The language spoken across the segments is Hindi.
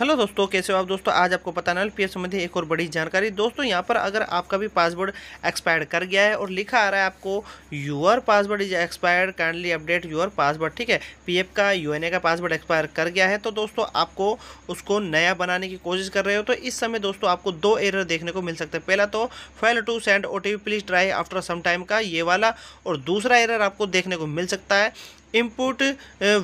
हेलो दोस्तों कैसे हो आप दोस्तों आज आपको पता ना पी एफ संबंधी एक और बड़ी जानकारी दोस्तों यहाँ पर अगर आपका भी पासवर्ड एक्सपायर्ड कर गया है और लिखा आ रहा है आपको your password is expired kindly update your password ठीक है पीएफ का यूएनए का पासवर्ड एक्सपायर कर गया है तो दोस्तों आपको उसको नया बनाने की कोशिश कर रहे हो तो इस समय दोस्तों आपको दो एरर देखने को मिल सकते हैं पहला तो fail to send O please try after some time का ये वाला और दूसरा एरर आपको देखने को मिल सकता है input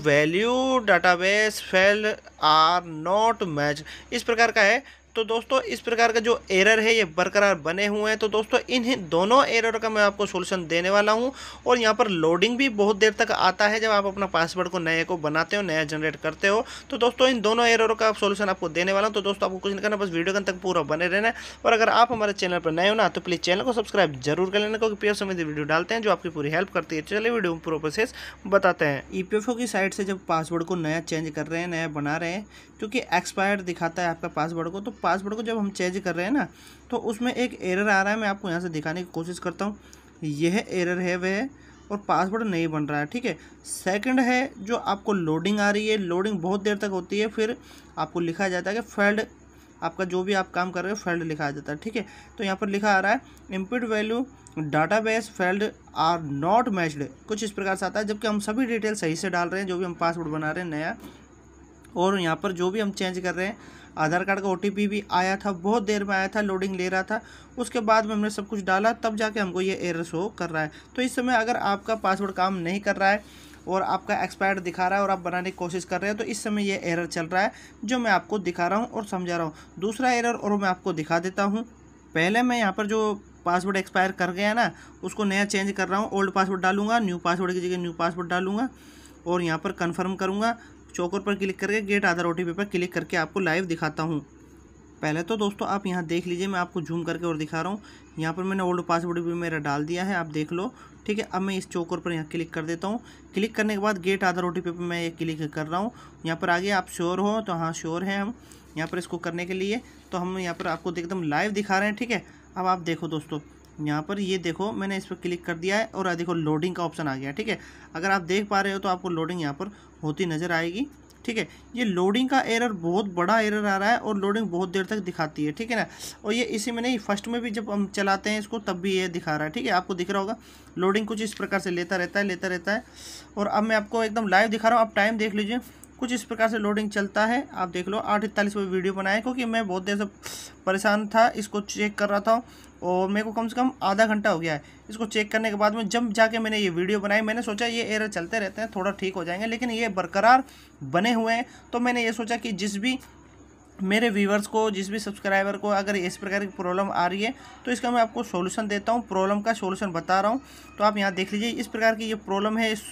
value database fail are not match इस प्रकार का है तो दोस्तों इस प्रकार का जो एरर है ये बरकरार बने हुए हैं तो दोस्तों इन दोनों एरर का मैं आपको सोल्यूशन देने वाला हूँ और यहाँ पर लोडिंग भी बहुत देर तक आता है जब आप अपना पासवर्ड को नए को बनाते हो नया जनरेट करते हो तो दोस्तों इन दोनों एरर का सोल्यूशन आपको देने वाला हूँ तो दोस्तों आपको कुछ नहीं करना बस वीडियो कन तक पूरा बने रहना है और अगर आप हमारे चैनल पर नए हो ना तो प्लीज़ चैनल को सब्सक्राइब जरूर कर लेना क्योंकि पी संबंधी वीडियो डालते हैं जो आपकी पूरी हेल्प करती है चलिए वीडियो पूरा प्रोसेस बताते हैं ई e की साइड से जब पासवर्ड को नया चेंज कर रहे हैं नया बना रहे हैं क्योंकि एक्सपायर दिखाता है आपका पासवर्ड को तो पासवर्ड को जब हम चेंज कर रहे हैं ना तो उसमें एक एरर आ रहा है मैं आपको यहाँ से दिखाने की कोशिश करता हूँ यह एरर है वह और पासवर्ड नहीं बन रहा है ठीक है सेकंड है जो आपको लोडिंग आ रही है लोडिंग बहुत देर तक होती है फिर आपको लिखा जाता है कि फेल्ड आपका जो भी आप काम कर रहे हो फेल्ड लिखा जाता है ठीक है तो यहाँ पर लिखा आ रहा है input value data base failed are not matched कुछ इस प्रकार से आता है जबकि हम सभी डिटेल सही से डाल रहे हैं जो भी हम पासवर्ड बना रहे हैं नया और यहाँ पर जो भी हम चेंज कर रहे हैं आधार कार्ड का ओ भी आया था बहुत देर में आया था लोडिंग ले रहा था उसके बाद में हमने सब कुछ डाला तब जाके हमको ये एरर शो कर रहा है तो इस समय अगर आपका पासवर्ड काम नहीं कर रहा है और आपका एक्सपायर्ड दिखा रहा है और आप बनाने की कोशिश कर रहे हो तो इस समय ये एरर चल रहा है जो मैं आपको दिखा रहा हूँ और समझा रहा हूँ दूसरा एरर और मैं आपको दिखा देता हूँ पहले मैं यहाँ पर जो पासवर्ड एक्सपायर कर गया ना उसको नया चेंज कर रहा हूँ ओल्ड पासवर्ड डालूंगा न्यू पासवर्ड की जगह न्यू पासवर्ड डालूंगा और यहाँ पर कन्फर्म करूँगा चौकर पर क्लिक करके गेट आधार ओ पर क्लिक करके आपको लाइव दिखाता हूँ पहले तो दोस्तों आप यहाँ देख लीजिए मैं आपको जूम करके और दिखा रहा हूँ यहाँ पर मैंने ओल्ड पासवर्ड भी मेरा डाल दिया है आप देख लो ठीक है अब मैं इस चौकर पर यहाँ क्लिक कर देता हूँ क्लिक करने के बाद गेट आधार ओ टी पर मैं ये क्लिक कर रहा हूँ यहाँ पर आगे आप श्योर हो तो हाँ श्योर हैं हम यहाँ पर इसको करने के लिए तो हम यहाँ पर आपको एकदम लाइव दिखा रहे हैं ठीक है अब आप देखो दोस्तों यहाँ पर ये देखो मैंने इस पर क्लिक कर दिया है और देखो लोडिंग का ऑप्शन आ गया ठीक है अगर आप देख पा रहे हो तो आपको लोडिंग यहाँ पर होती नज़र आएगी ठीक है ये लोडिंग का एरर बहुत बड़ा एरर आ रहा है और लोडिंग बहुत देर तक दिखाती है ठीक है ना और ये इसी में नहीं फर्स्ट में भी जब हम चलाते हैं इसको तब भी ये दिखा रहा है ठीक है आपको दिख रहा होगा लोडिंग कुछ इस प्रकार से लेता रहता है लेता रहता है और अब मैं आपको एकदम लाइव दिखा रहा हूँ आप टाइम देख लीजिए कुछ इस प्रकार से लोडिंग चलता है आप देख लो आठ इकतालीस वीडियो बनाए क्योंकि मैं बहुत देर से परेशान था इसको चेक कर रहा था और मेरे को कम से कम आधा घंटा हो गया है इसको चेक करने के बाद में जब जाके मैंने ये वीडियो बनाई मैंने सोचा ये एरर चलते रहते हैं थोड़ा ठीक हो जाएंगे लेकिन ये बरकरार बने हुए हैं तो मैंने ये सोचा कि जिस भी मेरे व्यूवर्स को जिस भी सब्सक्राइबर को अगर इस प्रकार की प्रॉब्लम आ रही है तो इसका मैं आपको सॉल्यूशन देता हूँ प्रॉब्लम का सॉल्यूशन बता रहा हूँ तो आप यहाँ देख लीजिए इस प्रकार की ये प्रॉब्लम है इस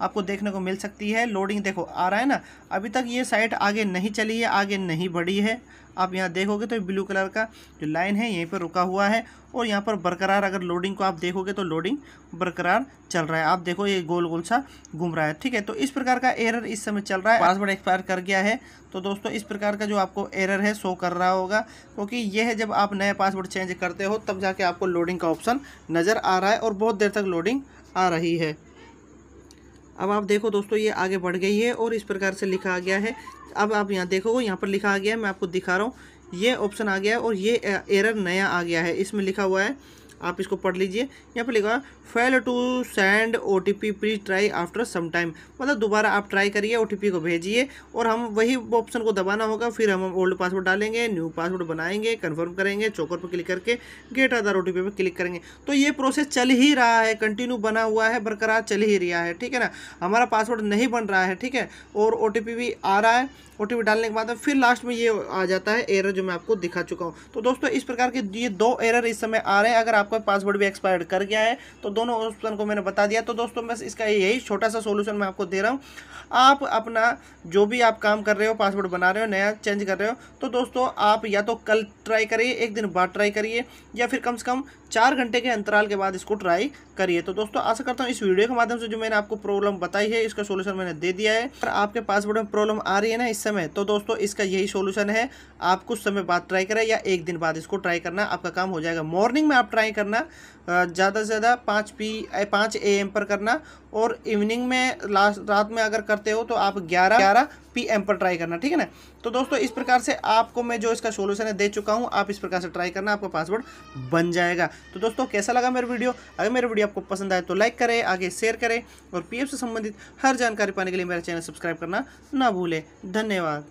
आपको देखने को मिल सकती है लोडिंग देखो आ रहा है ना अभी तक ये साइट आगे नहीं चली है आगे नहीं बढ़ी है आप यहाँ देखोगे तो ब्लू कलर का जो लाइन है यहीं पर रुका हुआ है और यहाँ पर बरकरार अगर लोडिंग को आप देखोगे तो लोडिंग बरकरार चल रहा है आप देखो ये गोल गोल सा घूम रहा है ठीक है तो इस प्रकार का एरर इस समय चल रहा है पासवर्ड एक्सपायर कर गया है तो दोस्तों इस प्रकार का जो आपको एरर है शो कर रहा होगा क्योंकि यह है जब आप नया पासवर्ड चेंज करते हो तब जाके आपको लोडिंग का ऑप्शन नज़र आ रहा है और बहुत देर तक लोडिंग आ रही है अब आप देखो दोस्तों ये आगे बढ़ गई है और इस प्रकार से लिखा आ गया है अब आप यहाँ देखो यहाँ पर लिखा आ गया है मैं आपको दिखा रहा हूँ ये ऑप्शन आ गया है और ये एरर नया आ गया है इसमें लिखा हुआ है आप इसको पढ़ लीजिए यहाँ पर लिखा fail to send O T P please try after some time मतलब दोबारा आप ट्राई करिए ओ टी पी को भेजिए और हम वही ऑप्शन को दबाना होगा फिर हम ओल्ड पासवर्ड डालेंगे न्यू पासवर्ड बनाएंगे कन्फर्म करेंगे चौकर पर क्लिक करके get Aadhaar O T P पर क्लिक करेंगे तो ये प्रोसेस चल ही रहा है कंटिन्यू बना हुआ है बरकरार चल ही रहा है ठीक है ना हमारा पासवर्ड नहीं बन रहा है ठीक है और ओ टी पी भी आ रहा है ओ डालने के बाद फिर लास्ट में ये आ जाता है एरर जो मैं आपको दिखा चुका हूँ तो दोस्तों इस प्रकार के ये दो एरर इस समय आ रहे हैं अगर आपका पासवर्ड भी एक्सपायर्ड कर गया है तो दोनों ऑप्शन को मैंने बता दिया तो दोस्तों बस इसका यही छोटा सा सोल्यूशन मैं आपको दे रहा हूँ आप अपना जो भी आप काम कर रहे हो पासवर्ड बना रहे हो नया चेंज कर रहे हो तो दोस्तों आप या तो कल ट्राई करिए एक दिन बाद ट्राई करिए या फिर कम से कम चार घंटे के अंतराल के बाद इसको ट्राई करिए तो दोस्तों आशा करता हूँ इस वीडियो के माध्यम से जो मैंने आपको प्रॉब्लम बताई है इसका सोल्यूशन मैंने दे दिया है पर आपके पासवर्ड में प्रॉब्लम आ रही है ना इससे समय तो दोस्तों इसका यही सोल्यूशन है आप कुछ समय बाद ट्राई करें या एक दिन बाद इसको ट्राई करना आपका काम हो जाएगा मॉर्निंग में आप ट्राई करना ज़्यादा से ज़्यादा पाँच पी पाँच ए एम पर करना और इवनिंग में लास्ट रात में अगर करते हो तो आप ग्यारह ग्यारह पी एम पर ट्राई करना ठीक है ना तो दोस्तों इस प्रकार से आपको मैं जो इसका सोल्यूशन है दे चुका हूँ आप इस प्रकार से ट्राई करना आपका पासवर्ड बन जाएगा तो दोस्तों कैसा लगा मेरा वीडियो अगर मेरा वीडियो आपको पसंद आए तो लाइक करें आगे शेयर करें और पी से संबंधित हर जानकारी पाने के लिए मेरा चैनल सब्सक्राइब करना ना भूलें धन्यवाद